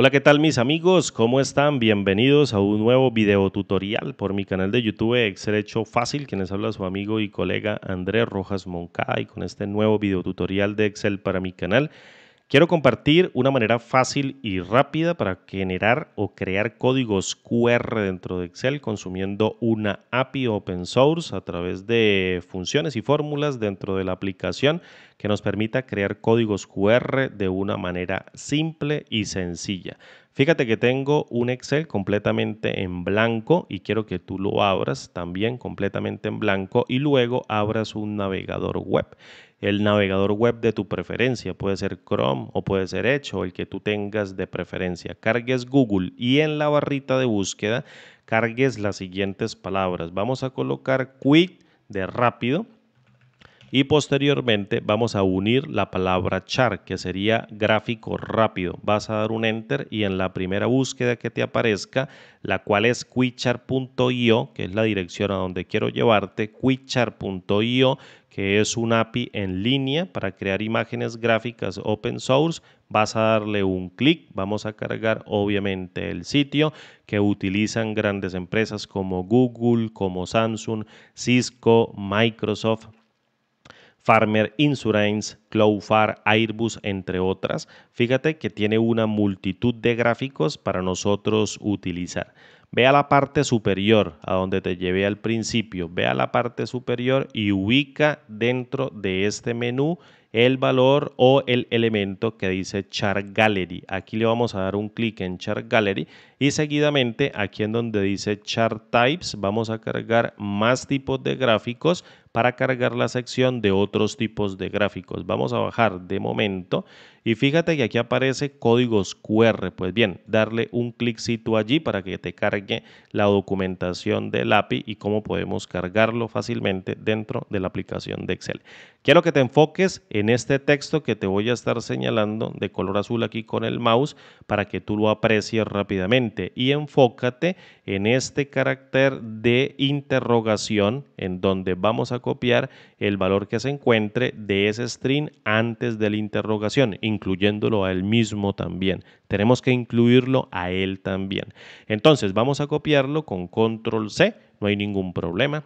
Hola, ¿qué tal mis amigos? ¿Cómo están? Bienvenidos a un nuevo video tutorial por mi canal de YouTube Excel Hecho Fácil, Quienes habla su amigo y colega Andrés Rojas Moncada y con este nuevo video tutorial de Excel para mi canal Quiero compartir una manera fácil y rápida para generar o crear códigos QR dentro de Excel consumiendo una API open source a través de funciones y fórmulas dentro de la aplicación que nos permita crear códigos QR de una manera simple y sencilla. Fíjate que tengo un Excel completamente en blanco y quiero que tú lo abras también completamente en blanco y luego abras un navegador web el navegador web de tu preferencia. Puede ser Chrome o puede ser Edge o el que tú tengas de preferencia. Cargues Google y en la barrita de búsqueda cargues las siguientes palabras. Vamos a colocar quick de rápido y posteriormente vamos a unir la palabra char, que sería gráfico rápido. Vas a dar un enter y en la primera búsqueda que te aparezca, la cual es quichar.io, que es la dirección a donde quiero llevarte, quichar.io, que es un API en línea para crear imágenes gráficas open source. Vas a darle un clic, vamos a cargar obviamente el sitio que utilizan grandes empresas como Google, como Samsung, Cisco, Microsoft, Farmer Insurance, Cloudfar, Airbus, entre otras. Fíjate que tiene una multitud de gráficos para nosotros utilizar. Ve a la parte superior, a donde te llevé al principio. Ve a la parte superior y ubica dentro de este menú el valor o el elemento que dice Chart Gallery. Aquí le vamos a dar un clic en Chart Gallery y seguidamente aquí en donde dice Chart Types vamos a cargar más tipos de gráficos para cargar la sección de otros tipos de gráficos. Vamos a bajar de momento y fíjate que aquí aparece códigos QR. Pues bien, darle un cliccito allí para que te cargue la documentación del API y cómo podemos cargarlo fácilmente dentro de la aplicación de Excel. Quiero que te enfoques en este texto que te voy a estar señalando de color azul aquí con el mouse para que tú lo aprecies rápidamente y enfócate en este carácter de interrogación en donde vamos a copiar el valor que se encuentre de ese string antes de la interrogación, incluyéndolo a él mismo también. Tenemos que incluirlo a él también. Entonces vamos a copiarlo con control C, no hay ningún problema.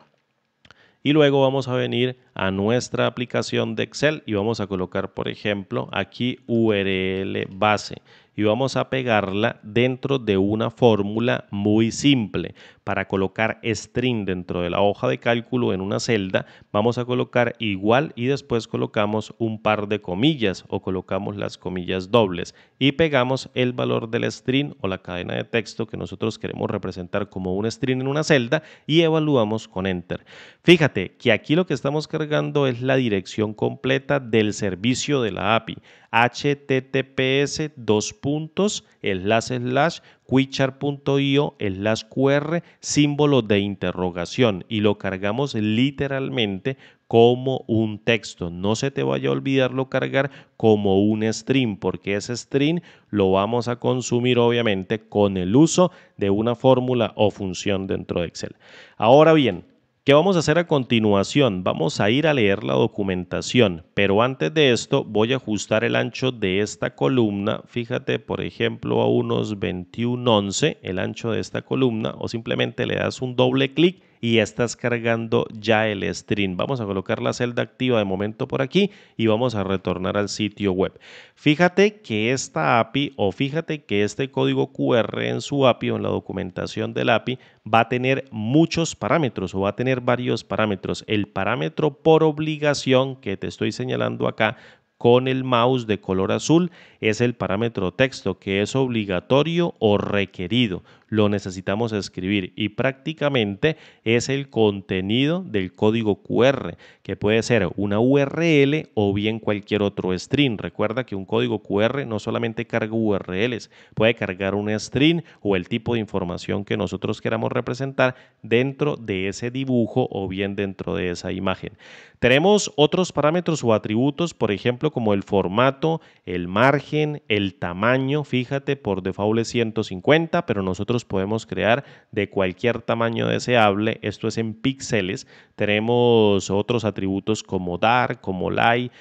Y luego vamos a venir a nuestra aplicación de Excel y vamos a colocar, por ejemplo, aquí URL base y vamos a pegarla dentro de una fórmula muy simple. Para colocar string dentro de la hoja de cálculo en una celda, vamos a colocar igual y después colocamos un par de comillas o colocamos las comillas dobles y pegamos el valor del string o la cadena de texto que nosotros queremos representar como un string en una celda y evaluamos con enter. Fíjate que aquí lo que estamos cargando es la dirección completa del servicio de la API https dos puntos slash slash quichar.io slash QR símbolo de interrogación y lo cargamos literalmente como un texto. No se te vaya a olvidarlo cargar como un stream porque ese stream lo vamos a consumir obviamente con el uso de una fórmula o función dentro de Excel. Ahora bien, ¿Qué vamos a hacer a continuación? Vamos a ir a leer la documentación, pero antes de esto voy a ajustar el ancho de esta columna. Fíjate, por ejemplo, a unos 21.11 el ancho de esta columna o simplemente le das un doble clic y estás cargando ya el stream. Vamos a colocar la celda activa de momento por aquí y vamos a retornar al sitio web. Fíjate que esta API o fíjate que este código QR en su API o en la documentación del API va a tener muchos parámetros o va a tener varios parámetros. El parámetro por obligación que te estoy señalando acá con el mouse de color azul es el parámetro texto que es obligatorio o requerido lo necesitamos escribir y prácticamente es el contenido del código QR, que puede ser una URL o bien cualquier otro string. Recuerda que un código QR no solamente carga URLs, puede cargar un string o el tipo de información que nosotros queramos representar dentro de ese dibujo o bien dentro de esa imagen. Tenemos otros parámetros o atributos, por ejemplo, como el formato, el margen, el tamaño. Fíjate, por default es 150, pero nosotros podemos crear de cualquier tamaño deseable. Esto es en píxeles. Tenemos otros atributos como dar como Light,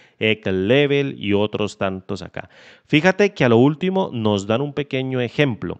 Level y otros tantos acá. Fíjate que a lo último nos dan un pequeño ejemplo.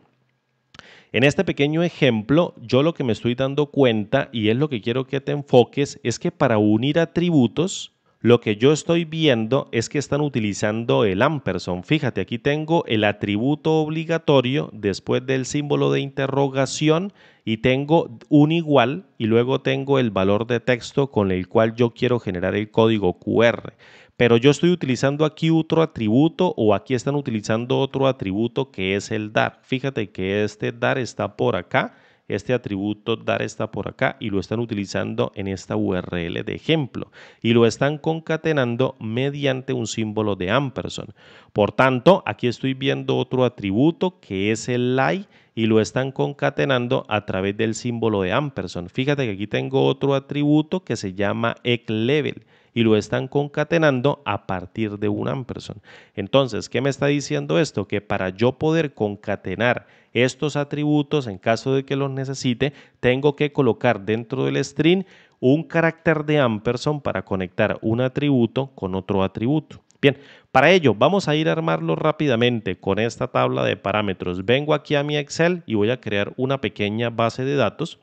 En este pequeño ejemplo, yo lo que me estoy dando cuenta y es lo que quiero que te enfoques es que para unir atributos, lo que yo estoy viendo es que están utilizando el ampersand. Fíjate, aquí tengo el atributo obligatorio después del símbolo de interrogación y tengo un igual y luego tengo el valor de texto con el cual yo quiero generar el código QR. Pero yo estoy utilizando aquí otro atributo o aquí están utilizando otro atributo que es el dar. Fíjate que este dar está por acá este atributo dar está por acá y lo están utilizando en esta URL de ejemplo y lo están concatenando mediante un símbolo de ampersand. Por tanto, aquí estoy viendo otro atributo que es el like y lo están concatenando a través del símbolo de ampersand. Fíjate que aquí tengo otro atributo que se llama ecLevel y lo están concatenando a partir de un ampersand. Entonces, ¿qué me está diciendo esto? Que para yo poder concatenar estos atributos en caso de que los necesite, tengo que colocar dentro del string un carácter de ampersand para conectar un atributo con otro atributo. Bien, para ello vamos a ir a armarlo rápidamente con esta tabla de parámetros. Vengo aquí a mi Excel y voy a crear una pequeña base de datos.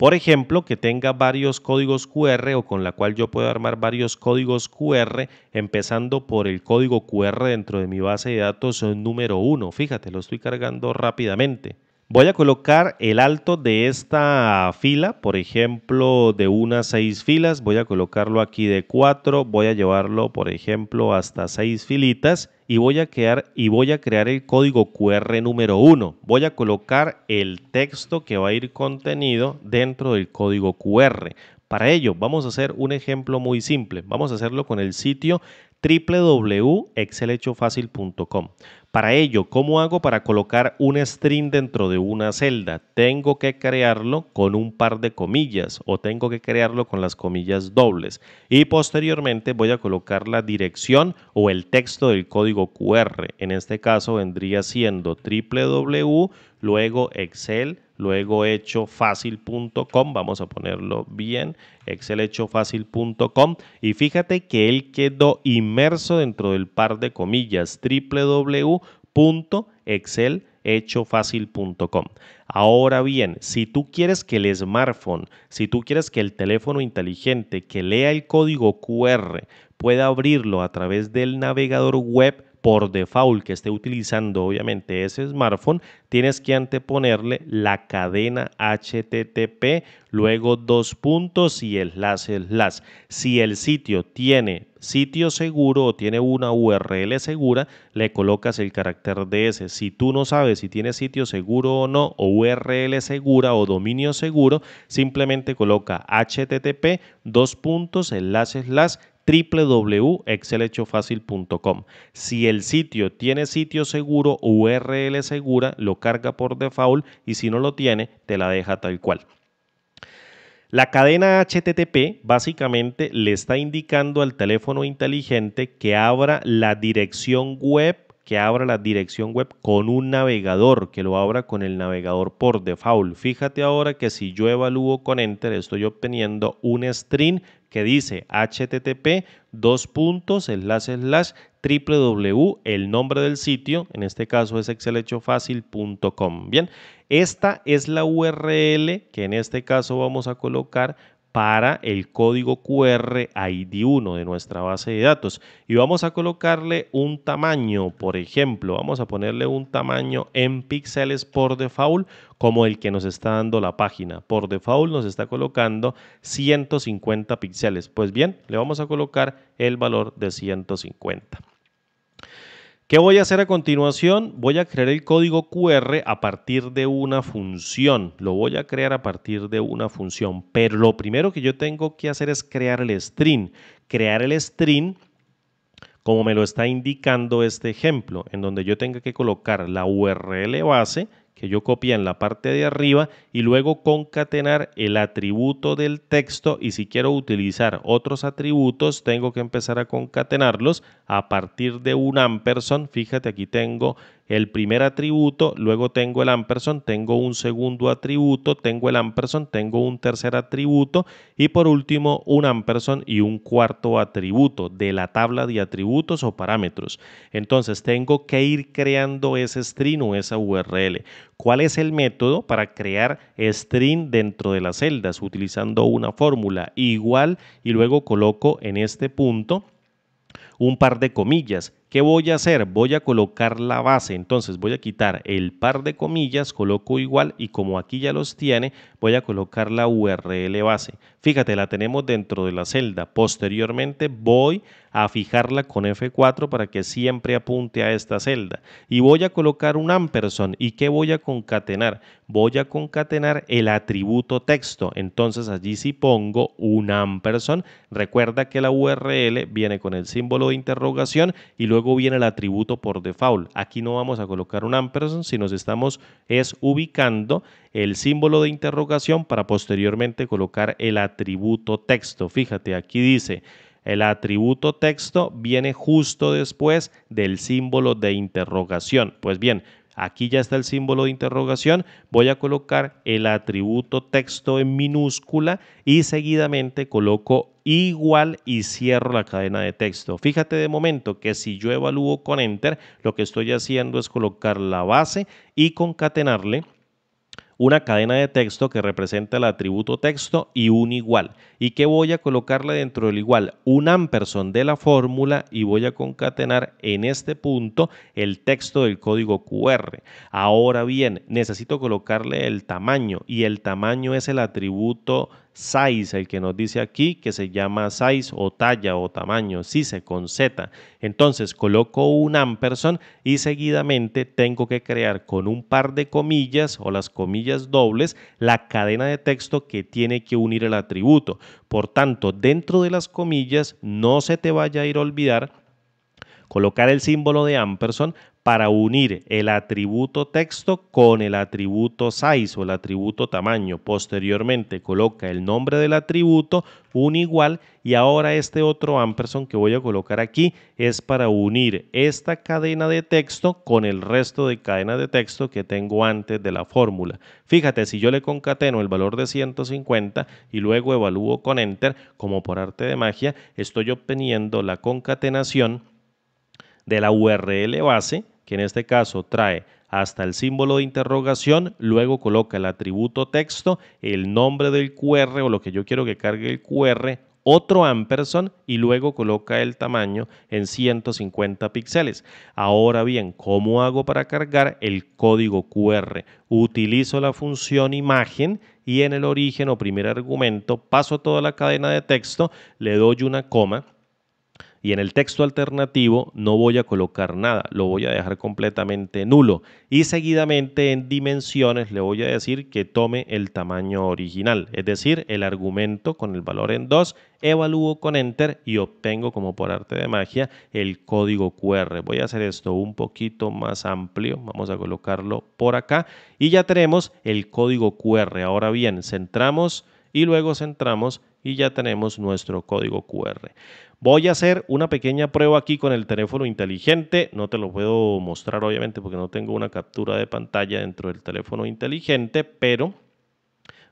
Por ejemplo, que tenga varios códigos QR o con la cual yo puedo armar varios códigos QR, empezando por el código QR dentro de mi base de datos eh, número 1. Fíjate, lo estoy cargando rápidamente. Voy a colocar el alto de esta fila, por ejemplo, de unas seis filas. Voy a colocarlo aquí de cuatro. Voy a llevarlo, por ejemplo, hasta seis filitas y voy a crear, y voy a crear el código QR número 1. Voy a colocar el texto que va a ir contenido dentro del código QR. Para ello, vamos a hacer un ejemplo muy simple. Vamos a hacerlo con el sitio www.excelhechofacil.com. Para ello, ¿cómo hago para colocar un string dentro de una celda? Tengo que crearlo con un par de comillas o tengo que crearlo con las comillas dobles. Y posteriormente voy a colocar la dirección o el texto del código QR. En este caso vendría siendo www, luego Excel, luego hechofacil.com, vamos a ponerlo bien, Excel excelhechofacil.com y fíjate que él quedó inmerso dentro del par de comillas www fácil.com Ahora bien, si tú quieres que el smartphone, si tú quieres que el teléfono inteligente que lea el código QR pueda abrirlo a través del navegador web, por default que esté utilizando obviamente ese smartphone, tienes que anteponerle la cadena HTTP, luego dos puntos y enlaces LAS. Si el sitio tiene sitio seguro o tiene una URL segura, le colocas el carácter DS. Si tú no sabes si tiene sitio seguro o no, o URL segura o dominio seguro, simplemente coloca http dos puntos enlaces LAS, www.excelhechofacil.com. Si el sitio tiene sitio seguro, URL segura, lo carga por default y si no lo tiene, te la deja tal cual. La cadena HTTP básicamente le está indicando al teléfono inteligente que abra la dirección web que abra la dirección web con un navegador, que lo abra con el navegador por default. Fíjate ahora que si yo evalúo con Enter, estoy obteniendo un string que dice http dos puntos slash www el nombre del sitio en este caso es excelhechofacil.com bien esta es la url que en este caso vamos a colocar para el código QR ID1 de nuestra base de datos y vamos a colocarle un tamaño, por ejemplo, vamos a ponerle un tamaño en píxeles por default como el que nos está dando la página. Por default nos está colocando 150 píxeles. Pues bien, le vamos a colocar el valor de 150. ¿Qué voy a hacer a continuación? Voy a crear el código QR a partir de una función. Lo voy a crear a partir de una función. Pero lo primero que yo tengo que hacer es crear el string. Crear el string como me lo está indicando este ejemplo, en donde yo tenga que colocar la URL base, que yo copié en la parte de arriba y luego concatenar el atributo del texto y si quiero utilizar otros atributos tengo que empezar a concatenarlos a partir de un ampersand. Fíjate aquí tengo el primer atributo, luego tengo el ampersand, tengo un segundo atributo, tengo el ampersand, tengo un tercer atributo y por último un ampersand y un cuarto atributo de la tabla de atributos o parámetros. Entonces tengo que ir creando ese string o esa URL. ¿Cuál es el método para crear string dentro de las celdas utilizando una fórmula igual y luego coloco en este punto un par de comillas ¿Qué voy a hacer? Voy a colocar la base, entonces voy a quitar el par de comillas, coloco igual y como aquí ya los tiene, voy a colocar la URL base. Fíjate, la tenemos dentro de la celda. Posteriormente voy a fijarla con F4 para que siempre apunte a esta celda. Y voy a colocar un ampersand. ¿Y qué voy a concatenar? Voy a concatenar el atributo texto. Entonces allí sí pongo un ampersand. Recuerda que la URL viene con el símbolo de interrogación y luego viene el atributo por default. Aquí no vamos a colocar un ampersand, si nos estamos es ubicando el símbolo de interrogación para posteriormente colocar el atributo atributo texto. Fíjate, aquí dice, el atributo texto viene justo después del símbolo de interrogación. Pues bien, aquí ya está el símbolo de interrogación, voy a colocar el atributo texto en minúscula y seguidamente coloco igual y cierro la cadena de texto. Fíjate de momento que si yo evalúo con enter, lo que estoy haciendo es colocar la base y concatenarle una cadena de texto que representa el atributo texto y un igual. ¿Y que voy a colocarle dentro del igual? Un ampersand de la fórmula y voy a concatenar en este punto el texto del código QR. Ahora bien, necesito colocarle el tamaño y el tamaño es el atributo size, el que nos dice aquí, que se llama size o talla o tamaño, se con Z. Entonces coloco un ampersand y seguidamente tengo que crear con un par de comillas o las comillas dobles la cadena de texto que tiene que unir el atributo. Por tanto, dentro de las comillas no se te vaya a ir a olvidar colocar el símbolo de ampersand para unir el atributo texto con el atributo size o el atributo tamaño. Posteriormente coloca el nombre del atributo, un igual, y ahora este otro ampersand que voy a colocar aquí es para unir esta cadena de texto con el resto de cadena de texto que tengo antes de la fórmula. Fíjate, si yo le concateno el valor de 150 y luego evalúo con enter, como por arte de magia, estoy obteniendo la concatenación de la URL base que en este caso trae hasta el símbolo de interrogación, luego coloca el atributo texto, el nombre del QR o lo que yo quiero que cargue el QR, otro ampersand y luego coloca el tamaño en 150 píxeles. Ahora bien, ¿cómo hago para cargar el código QR? Utilizo la función imagen y en el origen o primer argumento paso toda la cadena de texto, le doy una coma y en el texto alternativo no voy a colocar nada, lo voy a dejar completamente nulo y seguidamente en dimensiones le voy a decir que tome el tamaño original, es decir, el argumento con el valor en 2, evalúo con enter y obtengo como por arte de magia el código QR. Voy a hacer esto un poquito más amplio, vamos a colocarlo por acá y ya tenemos el código QR. Ahora bien, centramos y luego centramos y ya tenemos nuestro código QR. Voy a hacer una pequeña prueba aquí con el teléfono inteligente. No te lo puedo mostrar obviamente porque no tengo una captura de pantalla dentro del teléfono inteligente, pero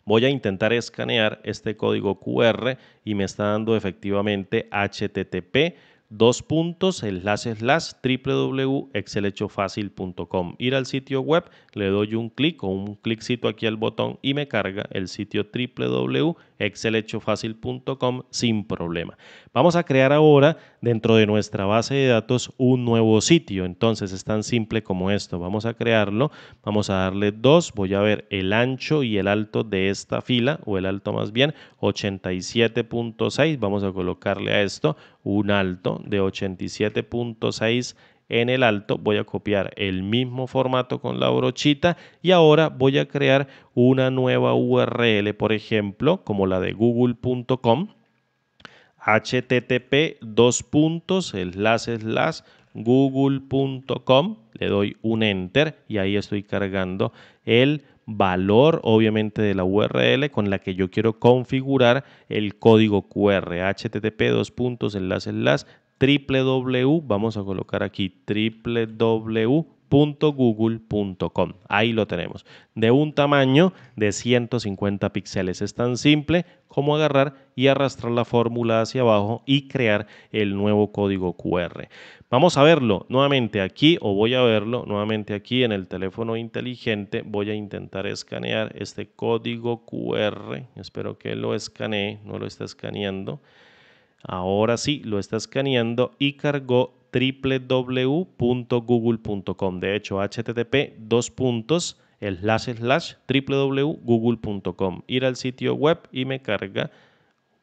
voy a intentar escanear este código QR y me está dando efectivamente HTTP dos puntos, slash slash www.excelhechofacil.com. Ir al sitio web, le doy un clic o un cliccito aquí al botón y me carga el sitio www excelhechofacil.com sin problema. Vamos a crear ahora dentro de nuestra base de datos un nuevo sitio. Entonces es tan simple como esto. Vamos a crearlo. Vamos a darle 2. Voy a ver el ancho y el alto de esta fila o el alto más bien 87.6. Vamos a colocarle a esto un alto de 87.6 en el alto, voy a copiar el mismo formato con la brochita y ahora voy a crear una nueva URL, por ejemplo, como la de google.com, http dos google.com, le doy un enter y ahí estoy cargando el valor obviamente de la URL con la que yo quiero configurar el código QR http dos puntos www, vamos a colocar aquí www.google.com. Ahí lo tenemos. De un tamaño de 150 píxeles. Es tan simple como agarrar y arrastrar la fórmula hacia abajo y crear el nuevo código QR. Vamos a verlo nuevamente aquí o voy a verlo nuevamente aquí en el teléfono inteligente. Voy a intentar escanear este código QR. Espero que lo escanee, no lo está escaneando. Ahora sí, lo está escaneando y cargó www.google.com. De hecho, http dos puntos www.google.com. Ir al sitio web y me carga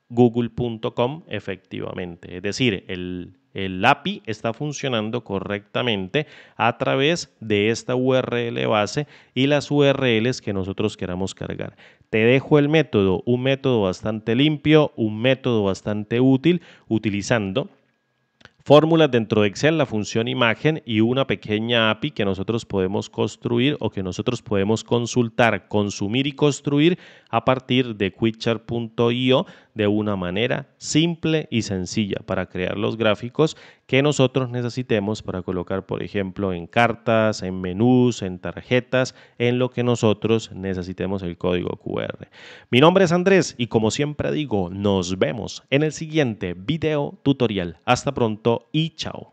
google.com efectivamente. Es decir, el, el API está funcionando correctamente a través de esta URL base y las URLs que nosotros queramos cargar. Te dejo el método, un método bastante limpio, un método bastante útil, utilizando fórmulas dentro de Excel, la función imagen y una pequeña API que nosotros podemos construir o que nosotros podemos consultar, consumir y construir a partir de quitchart.io de una manera simple y sencilla para crear los gráficos que nosotros necesitemos para colocar, por ejemplo, en cartas, en menús, en tarjetas, en lo que nosotros necesitemos el código QR. Mi nombre es Andrés y como siempre digo, nos vemos en el siguiente video tutorial. Hasta pronto y chao.